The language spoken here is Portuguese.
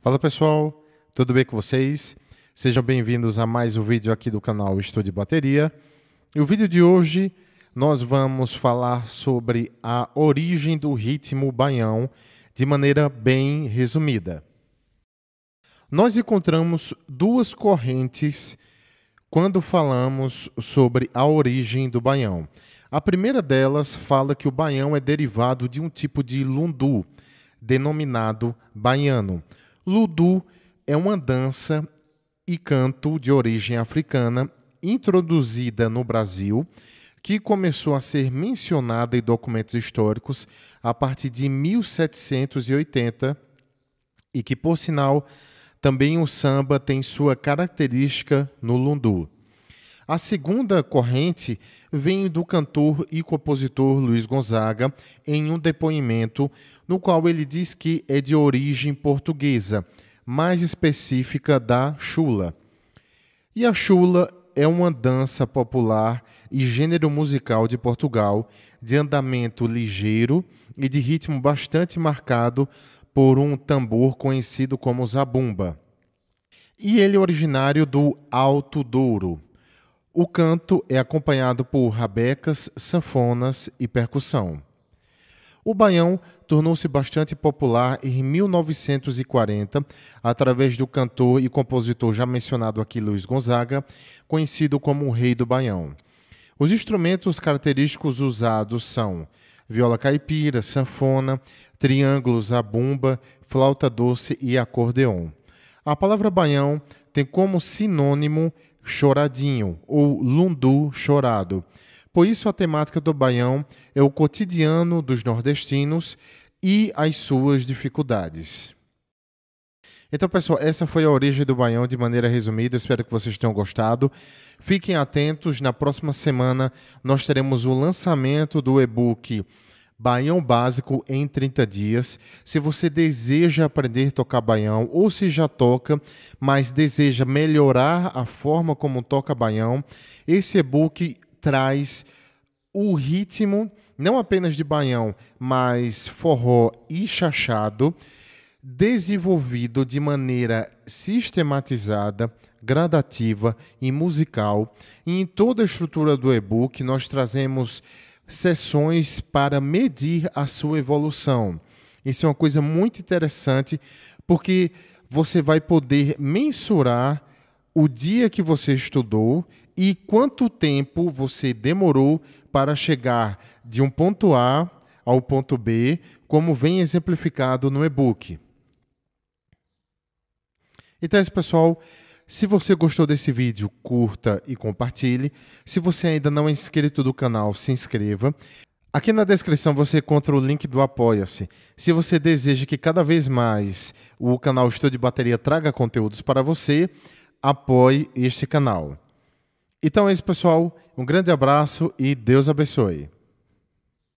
Fala pessoal, tudo bem com vocês? Sejam bem-vindos a mais um vídeo aqui do canal Estúdio Bateria. E o vídeo de hoje nós vamos falar sobre a origem do ritmo baião de maneira bem resumida. Nós encontramos duas correntes quando falamos sobre a origem do baião. A primeira delas fala que o baião é derivado de um tipo de lundu, denominado baiano. Ludu é uma dança e canto de origem africana introduzida no Brasil, que começou a ser mencionada em documentos históricos a partir de 1780 e que, por sinal, também o samba tem sua característica no lundu. A segunda corrente vem do cantor e compositor Luiz Gonzaga em um depoimento no qual ele diz que é de origem portuguesa, mais específica da chula. E a chula é uma dança popular e gênero musical de Portugal, de andamento ligeiro e de ritmo bastante marcado por um tambor conhecido como zabumba. E ele é originário do Alto Douro. O canto é acompanhado por rabecas, sanfonas e percussão. O baião tornou-se bastante popular em 1940 através do cantor e compositor já mencionado aqui Luiz Gonzaga, conhecido como o Rei do Baião. Os instrumentos característicos usados são viola caipira, sanfona, a zabumba, flauta doce e acordeon. A palavra baião tem como sinônimo choradinho ou lundu chorado. Por isso, a temática do Baião é o cotidiano dos nordestinos e as suas dificuldades. Então, pessoal, essa foi a origem do Baião de maneira resumida. espero que vocês tenham gostado. Fiquem atentos, na próxima semana nós teremos o lançamento do e-book Baião básico em 30 dias. Se você deseja aprender a tocar baião ou se já toca, mas deseja melhorar a forma como toca baião, esse e-book traz o ritmo não apenas de baião, mas forró e chachado desenvolvido de maneira sistematizada, gradativa e musical. E em toda a estrutura do e-book nós trazemos sessões para medir a sua evolução. Isso é uma coisa muito interessante, porque você vai poder mensurar o dia que você estudou e quanto tempo você demorou para chegar de um ponto A ao ponto B, como vem exemplificado no e-book. Então, é isso, pessoal. Se você gostou desse vídeo, curta e compartilhe. Se você ainda não é inscrito do canal, se inscreva. Aqui na descrição você encontra o link do Apoia-se. Se você deseja que cada vez mais o canal Estou de Bateria traga conteúdos para você, apoie este canal. Então é isso, pessoal. Um grande abraço e Deus abençoe.